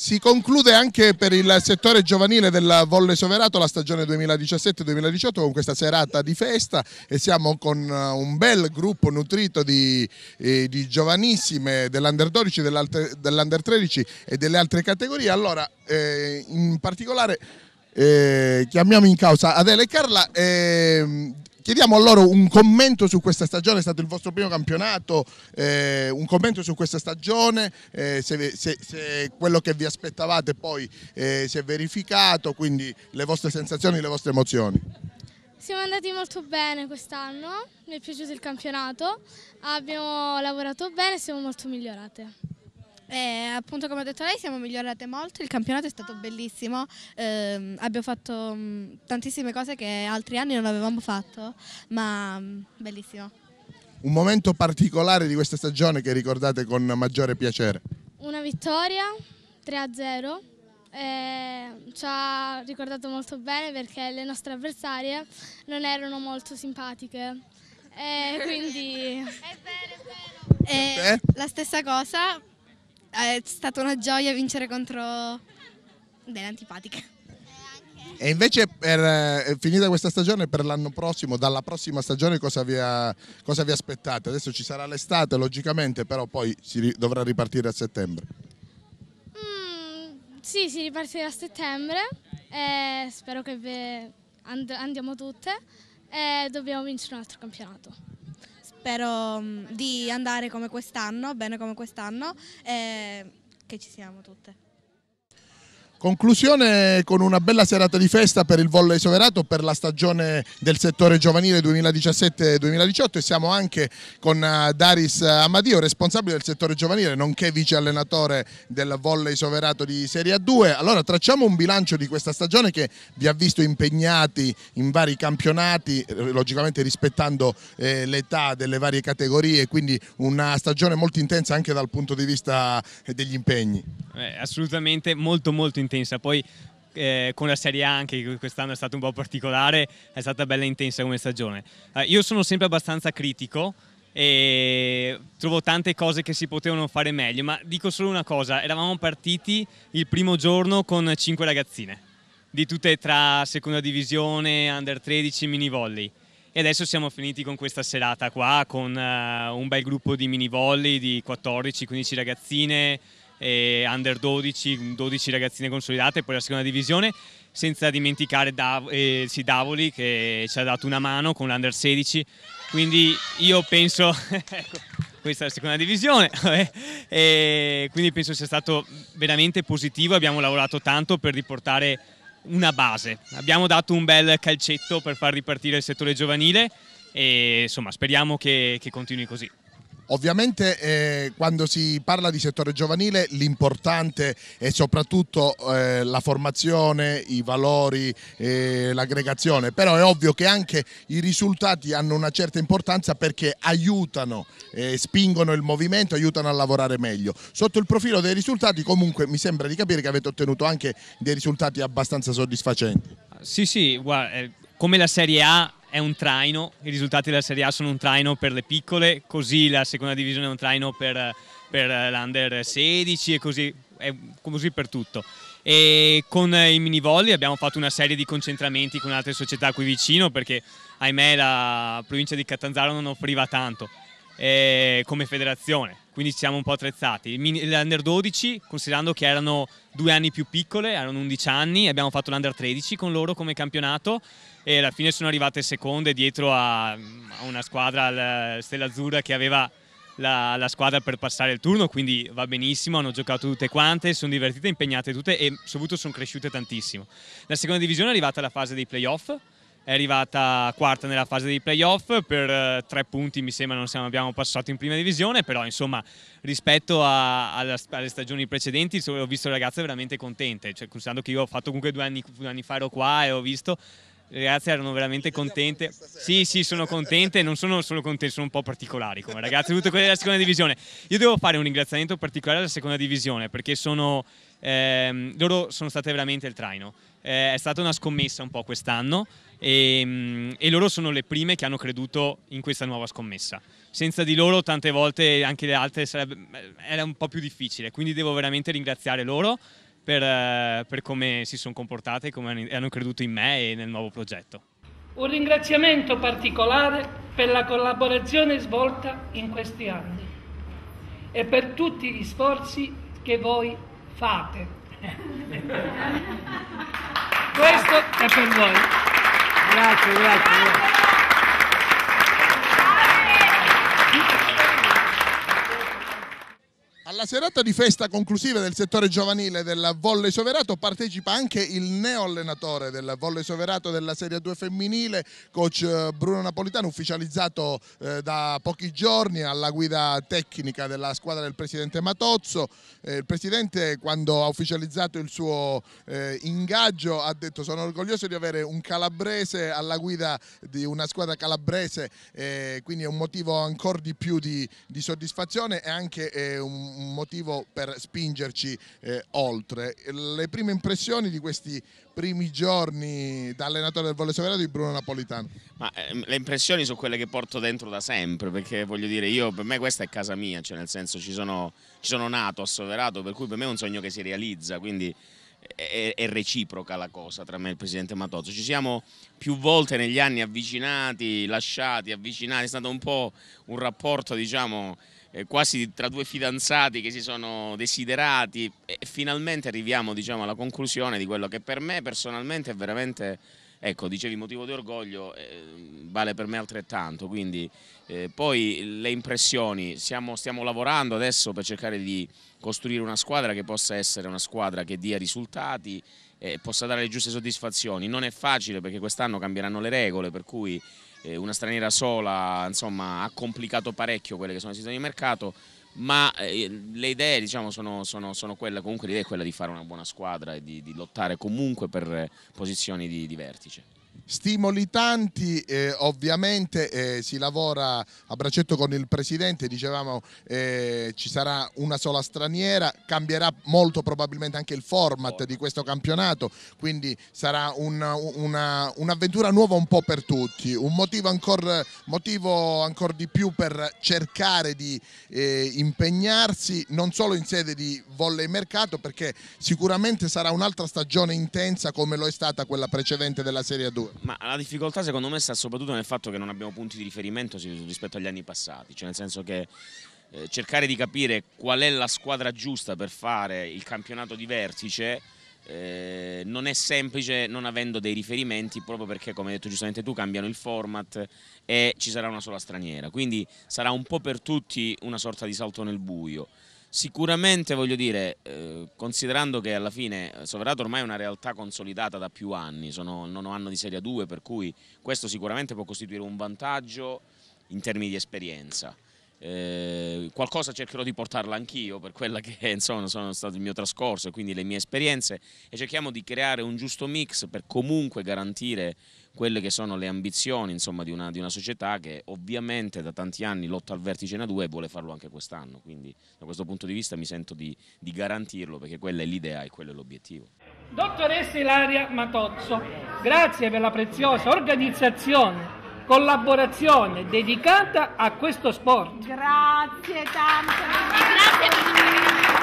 Si conclude anche per il settore giovanile del Volle Soverato la stagione 2017-2018 con questa serata di festa e siamo con eh, un bel gruppo nutrito di, eh, di giovanissime dell'Under 12, dell'Under 13 e delle altre categorie. Allora, eh, in particolare eh, chiamiamo in causa Adele e Carla. Eh, Chiediamo a loro un commento su questa stagione, è stato il vostro primo campionato, eh, un commento su questa stagione, eh, se, se, se, quello che vi aspettavate poi eh, si è verificato, quindi le vostre sensazioni, le vostre emozioni. Siamo andati molto bene quest'anno, mi è piaciuto il campionato, abbiamo lavorato bene e siamo molto migliorate. Eh, appunto come ha detto lei siamo migliorate molto, il campionato è stato bellissimo, eh, abbiamo fatto mm, tantissime cose che altri anni non avevamo fatto, ma mm, bellissimo. Un momento particolare di questa stagione che ricordate con maggiore piacere? Una vittoria 3-0, eh, ci ha ricordato molto bene perché le nostre avversarie non erano molto simpatiche. Eh, quindi... è vero, è vero. Eh, eh la stessa cosa, eh, è stata una gioia vincere contro delle antipatiche. E invece per, eh, finita questa stagione, per l'anno prossimo, dalla prossima stagione cosa vi, ha, cosa vi, aspettate? Adesso ci sarà l'estate logicamente, però poi si dovrà ripartire a settembre. Mm, sì, si ripartirà a settembre, eh, spero che and andiamo tutte e eh, dobbiamo vincere un altro campionato spero mm, di andare come quest'anno, bene come quest'anno e eh, che ci siamo tutte. Conclusione con una bella serata di festa per il volley soverato per la stagione del settore giovanile 2017-2018 e siamo anche con eh, Daris Amadio, responsabile del settore giovanile, nonché vice allenatore del volley soverato di Serie A2. Allora tracciamo un bilancio di questa stagione che vi ha visto impegnati in vari campionati, eh, logicamente rispettando eh, l'età delle varie categorie, quindi una stagione molto intensa anche dal punto di vista eh, degli impegni. Eh, assolutamente molto molto intensa intensa. Poi eh, con la Serie A anche quest'anno è stato un po' particolare, è stata bella e intensa come stagione. Eh, io sono sempre abbastanza critico e trovo tante cose che si potevano fare meglio, ma dico solo una cosa, eravamo partiti il primo giorno con 5 ragazzine, di tutte tra seconda divisione, under 13, mini volley. E adesso siamo finiti con questa serata qua, con uh, un bel gruppo di mini volley di 14-15 ragazzine, eh, under 12, 12 ragazzine consolidate, poi la seconda divisione, senza dimenticare Dav eh, sì, Davoli che ci ha dato una mano con l'under 16, quindi io penso... ecco questa è la seconda divisione e quindi penso sia stato veramente positivo, abbiamo lavorato tanto per riportare una base, abbiamo dato un bel calcetto per far ripartire il settore giovanile e insomma speriamo che, che continui così. Ovviamente eh, quando si parla di settore giovanile l'importante è soprattutto eh, la formazione, i valori, eh, l'aggregazione, però è ovvio che anche i risultati hanno una certa importanza perché aiutano, eh, spingono il movimento, aiutano a lavorare meglio. Sotto il profilo dei risultati comunque mi sembra di capire che avete ottenuto anche dei risultati abbastanza soddisfacenti. Sì, sì, guarda, eh, come la Serie A è un traino, i risultati della Serie A sono un traino per le piccole, così la seconda divisione è un traino per, per l'Under 16 e così, così, per tutto. E con i mini volley abbiamo fatto una serie di concentramenti con altre società qui vicino perché ahimè la provincia di Catanzaro non offriva tanto eh, come federazione, quindi ci siamo un po' attrezzati. L'Under 12, considerando che erano due anni più piccole, erano 11 anni, abbiamo fatto l'Under 13 con loro come campionato e alla fine sono arrivate seconde dietro a, a una squadra, la Stella Azzurra, che aveva la, la, squadra per passare il turno, quindi va benissimo, hanno giocato tutte quante, sono divertite, impegnate tutte e soprattutto sono cresciute tantissimo. La seconda divisione è arrivata alla fase dei playoff, è arrivata quarta nella fase dei playoff, per eh, tre punti mi sembra non siamo, abbiamo passato in prima divisione, però insomma rispetto a, alla, alle stagioni precedenti ho visto ragazze veramente contente, cioè, considerando che io ho fatto comunque due anni, due anni fa ero qua e ho visto le ragazze erano veramente contente. Sì, sì, sono contente, non sono solo contente, sono un po' particolari come ragazze, tutte quelle della seconda divisione. Io devo fare un ringraziamento particolare alla seconda divisione perché sono, ehm, loro sono state veramente il traino. Eh, è stata una scommessa un po' quest'anno e, ehm, e, loro sono le prime che hanno creduto in questa nuova scommessa. Senza di loro tante volte anche le altre sarebbe, era un po' più difficile, quindi devo veramente ringraziare loro per, eh, per come si sono comportate e come hanno creduto in me e nel nuovo progetto. Un ringraziamento particolare per la collaborazione svolta in questi anni e per tutti gli sforzi che voi fate. Questo è per voi. grazie. grazie. grazie. Alla serata di festa conclusiva del settore giovanile del Volle Soverato partecipa anche il neo allenatore del Volle Soverato della Serie 2 femminile, coach eh, Bruno Napolitano, ufficializzato eh, da pochi giorni alla guida tecnica della squadra del presidente Matozzo. Eh, il presidente quando ha ufficializzato il suo ingaggio ha detto sono orgoglioso di avere un calabrese alla guida di una squadra calabrese, quindi è un motivo ancora di più di soddisfazione e anche un motivo per spingerci eh, oltre. Le prime impressioni di questi primi giorni da allenatore del Volle Soverano di Bruno Napolitano? Ma, eh, le impressioni sono quelle che porto dentro da sempre, perché voglio dire, io, per me questa è casa mia, cioè nel senso ci sono, ci sono nato a Soverato, per cui per me è un sogno che si realizza, quindi è, è, reciproca la cosa tra me e il presidente Matozzo. Ci siamo più volte negli anni avvicinati, lasciati, avvicinati, è stato un po' un rapporto, diciamo, eh, quasi tra due fidanzati che si sono desiderati e finalmente arriviamo diciamo, alla conclusione di quello che per me personalmente è veramente, ecco, dicevi motivo di orgoglio, eh, vale per me altrettanto, quindi eh, poi le impressioni, Siamo, stiamo lavorando adesso per cercare di costruire una squadra che possa essere una squadra che dia risultati e possa dare le giuste soddisfazioni, non è facile perché quest'anno cambieranno le regole, per cui eh, una straniera sola, insomma, ha complicato parecchio quelle che sono le situazioni di mercato, ma eh, le idee diciamo, sono, sono, sono, quelle, comunque l'idea è quella di fare una buona squadra e di, di lottare comunque per eh, posizioni di, di vertice. Stimoli tanti, eh, ovviamente eh, si lavora a braccetto con il presidente, dicevamo eh, ci sarà una sola straniera, cambierà molto probabilmente anche il format di questo campionato, quindi sarà un'avventura nuova un po' per tutti, un motivo ancora ancor di più per cercare di eh, impegnarsi non solo in sede di volley mercato perché sicuramente sarà un'altra stagione intensa come lo è stata quella precedente della Serie 2. Ma la difficoltà secondo me sta soprattutto nel fatto che non abbiamo punti di riferimento rispetto agli anni passati, cioè nel senso che eh, cercare di capire qual è la squadra giusta per fare il campionato di vertice eh, non è semplice non avendo dei riferimenti proprio perché come hai detto giustamente tu cambiano il format e ci sarà una sola straniera quindi sarà un po' per tutti una sorta di salto nel buio Sicuramente voglio dire, eh, considerando che alla fine eh, Soverato ormai è una realtà consolidata da più anni, sono il nono anno di Serie 2, per cui questo sicuramente può costituire un vantaggio in termini di esperienza. Eh, qualcosa cercherò di portarla anch'io per quella che insomma sono stato il mio trascorso e quindi le mie esperienze e cerchiamo di creare un giusto mix per comunque garantire quelle che sono le ambizioni insomma, di, una, di, una, società che ovviamente da tanti anni lotta al vertice in A2 e vuole farlo anche quest'anno, quindi da questo punto di vista mi sento di, di garantirlo perché quella è l'idea e quello è l'obiettivo. Dottoressa Ilaria Matozzo, grazie per la preziosa organizzazione collaborazione dedicata a questo sport. Grazie tante. Grazie.